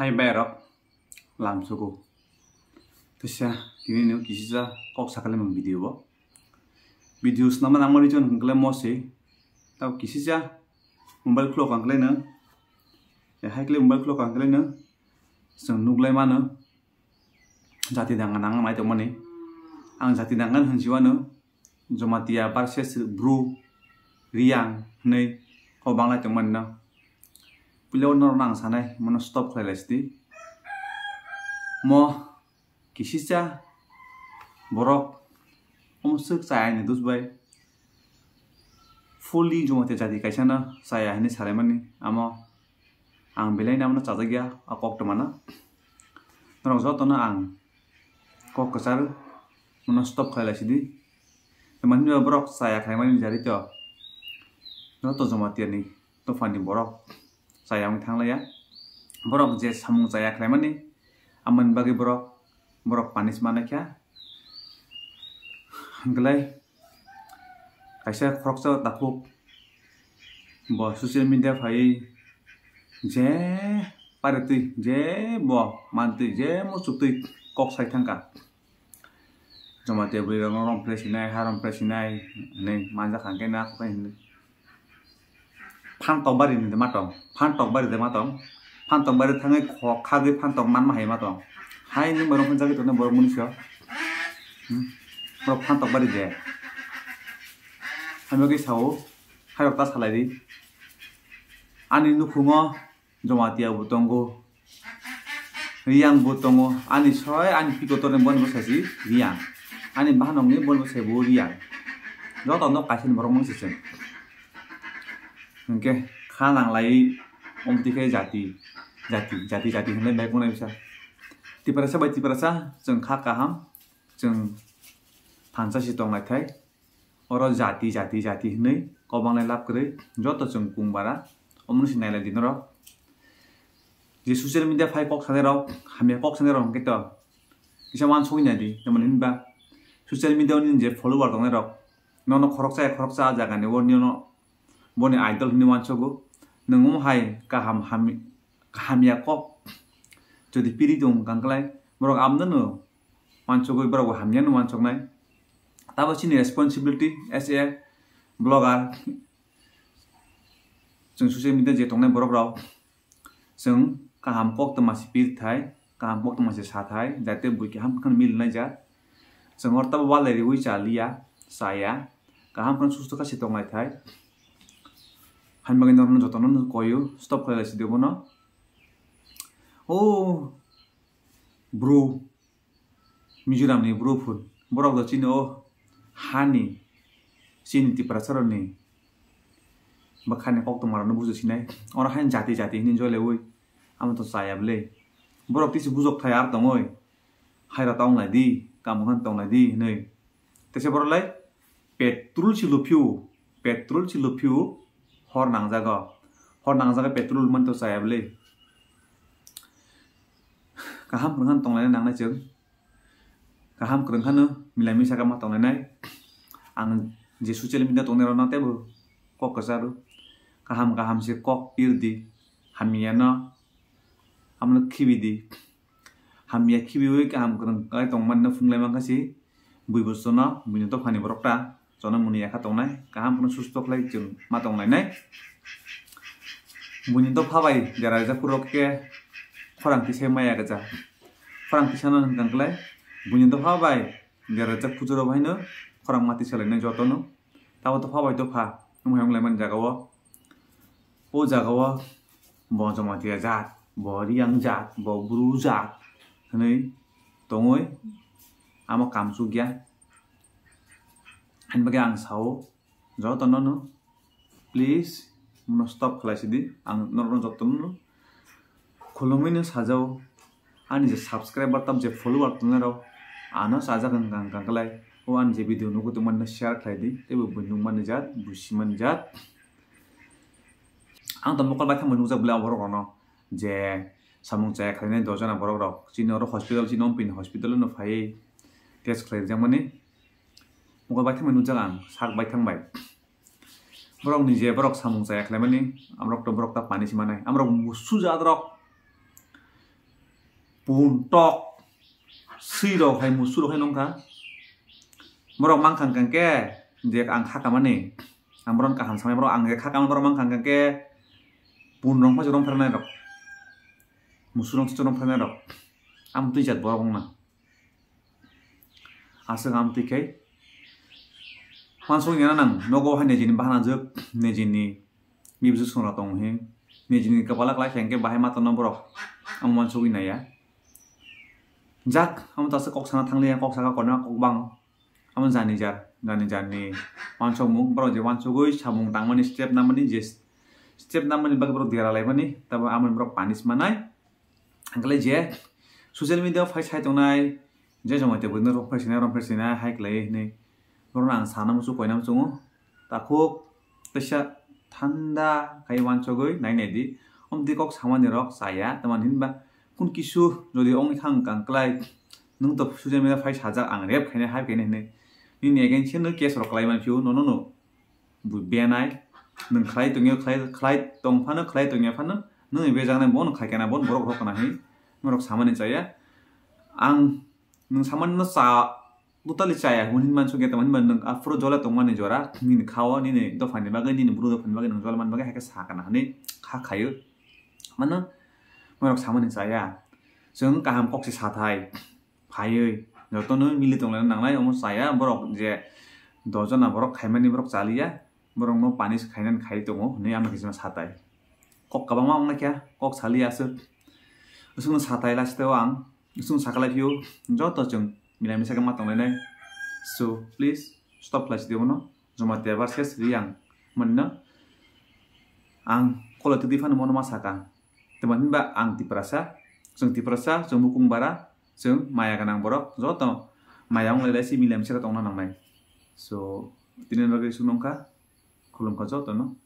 hai berok lam suku ya, ini nih kisah kok sakale meng video bo video nama nama di cuman kengkle mose tau kisah umbal klo kengkle na ya hai kle umbal klo kengkle eh. na seng nuklai mana jati dangan angan mai teman nih ang jati dangan hanciwa na eh. jomati ya parses riang nih kau bangla teman na beliau nornang sanai mono stop khailesti mo kisisa borok om saya ini dus bai fully jo mate jadi kaisa na saya ini sare ama amo ang belai na mono chaja gya aku kok mana na ang kok kesal mono stop khailesi di borok saya khaimani jadi to no to nih to fani borok sayang tang thang ya. borok je samung chaya mani aman bagi borok borok panis mana kya hangglai kaisa khoroksa takuk bo social media phai je pare je bo manti, je mo tui kok sai thangka jomate bui rong rong presinai harom presinai ne manja khangke na फानतों बारी निदे मातों फानतों बारी दे मातों फानतों बारी थांगे खोखागे फानतों मान माहे मातों हाय नि मरो फनजागे तोने बर मुनिसो मरो फानतों बारी दे हमगे साओ हाय रक्ता सालाय दि आनि नुखुङो जमातिया बुतोंगो रियां बुतोंगो आनि सय आनि पिको तोने बन बसासि रियां आनि बानोंनि बन बसाय बु रियां जतन न कासिन बर मुनिसो उनके खानालाई अम्तिकै जाति जाति जाति जाति होनलाय बाय बुंनाय बिसा तिपारासा बाय तिपारासा जों खाकाहाम जों फानसासि दंनायथाय अर जाति जाति जाति होनै कबांनाय लाबग्रै जत जों कुंबारा अमनुसि नायलाय दिनर जे ससियेल मिडिया फाय कक सानेराव हामिया कक सानेराव हंकेत किसुमान सहिनादि मानो होनबा ससियेल मिडियाआव निजे फलोवार दंनाय रक न न खरकसा खरकसा जागानि अर नियन bone idol ni wan chogo nungum hai kaham ham hamya kop jodi piri dum kangklai morok amdan no wan chogo ibra wa hamya no wan chog nai tabo chini responsibility as a blogger jung suse mi de je tongnai borok rao jung kaham kok to masi pir thai kaham kok to masi sa thai jate buki ham kan mil nai ja jung orta wal ri wi chalia saya kaham kan susto ka nai thai हामी जो कहि स्टपासि न ओ ब्रु मिजोरम ब्रू फुल बरको हानी अनि चिनी तिप्राचार नि खाने पाउट मर बुझिसि अर हामी जाति जाति जो लै आम त चाहिँ बर तीस बुझबथ हाइराखाउ पेट्रोल चि लुफ्यु पेट्रोल चि लुफ्यु হর নাজাগ হর নাজাগে পেট্রোল মানতো সাহেবলে কাহাম কৃহান টংলাইনে নাই চ কাহাম কৃহান মিলামিশা কামা টংলাইনাই আং যে সুচেল মিদা টং না তেব কক কসার কাহাম কাহাম সে কক পির দি হামিয়া ন আমন খিবি দি হামিয়া খিবি ওই কাহাম কৃহান কাই টংমান ফুংলাইমা কাছে বুই বস্তু না বুইনতো ফানিব রক্তা जना मुनि आखा तौनाय गाहाम पुनो सुस्तकलाय जों मा तौनायनाय मुनि दो फाबाय जरा जा कुरके फरांथि से माया गजा फरांथि सान गांगलाय मुनि दो फाबाय जरा जा खुजुरो भाइनो फरां माथि सोलायनाय जतनो ताव तो फाबाय तो फा मुहायंलाय मान जागाव ও জাগাव বজমাতিয়া জাত বরিয়াং জাত বব্রু জাত হनै তঙৈ আমা কামচু গিয়া होनबागे आं साव ज तन नु प्लिज मुनो स्टप खालायसिदि आं नरन जतन नु खुलुमैनो साजाव आंनि जे साबसक्राइबार ताब जे फलोवार तुनाराव आनो साजागोन गां गांगलाय ও আন যে ভিডিও নুকু তোমার না শেয়ার খাই দিই তেবো বন্ধু মানে জাত বুসি মানে জাত আং তো মকল বাইথা মনুজা বলে আবার কন যে সামুং চায় খাই নাই দশজন আবার রক চিনি আর হসপিটাল চিনম পিন হসপিটাল নো ফাই টেস্ট খাই যা মানে Mungkin baik tengah nunjuk ang, sak baik tengah baik. Berok nih jaya berok samung saya kelamin nih. Amrok dong berok tak panis mana? Amrok musuh jahat rok. Puntok, si rok hai musuh rok hai nongka. Merok mangkang kangke, jek ang hak kaman nih. Amrok kahan sama merok ang jek hak kaman merok mangkang kangke. Pun rong pas rong pernah rok. Musuh rong cecorong pernah rok. Am tu jat borong mah. Asal am tu kei, Mansung ngena nang nogo hane jini bahana jini mi mibzu sona tong he jini kapalak lai hengke bahai mata nomborok ang mansu ina ya jak am tasa kok sana tang liang kok saka kona kok bang am zani jar zani jani mung bro je wansu goi tang mani step namani jis step namani bagi bro diara lai mani taba aman bro panis manai angkale je social media fai sai tongnai je jomate bunur fai sinai rom fai sinai hai lai 노란 사나무수 고이남숭어 따콕 뜻샤 탄다 가이완척의 나이네디 엄디콕 사마니럭 사야 따만 힌바 쿤키슈 조디 옹탕 깡클라이 능덕 수제메다 파이 사작 앙랩 카네 하이게네 니니 에겐 신을 계속 클라이만 피우 노노노 부비아나이 능 클라이 동요 클라이 클라이 동파는 클라이 동요 파는 능 외장네 뭔 가게나 뭔 뭐라고 그러거나 해 뭐라고 사마니 짜야 앙능 사마니 싸 Mutali caya hunin man sungai teman man neng afro jola tong ne jora nin kawo nin ne do fani bagai nin ne buru do fani bagai neng jola man bagai hakai saka na hani hakai mana mana sama ne saya seng kaham kok si satai payoi jau tonu mili tong lena nang lai omu saya borok je do jona borok kai mani borok cali ya borok no panis kai nan kai tongo ne yama kisima satai kok kaba ma ongak ya kok sali ya so seng satai la sete wang seng sakalai yu jau to jeng 미나미사가 마땅래네 so please stop lach diono joma te varses riang menna ang kalau tu difan mono masaka teman ba ang diperasa sung diperasa sung mukung bara sung maya kanang borok joto maya ong lelesi milam sira tongna nang mai so tinen bagai sunongka kulum ka joto no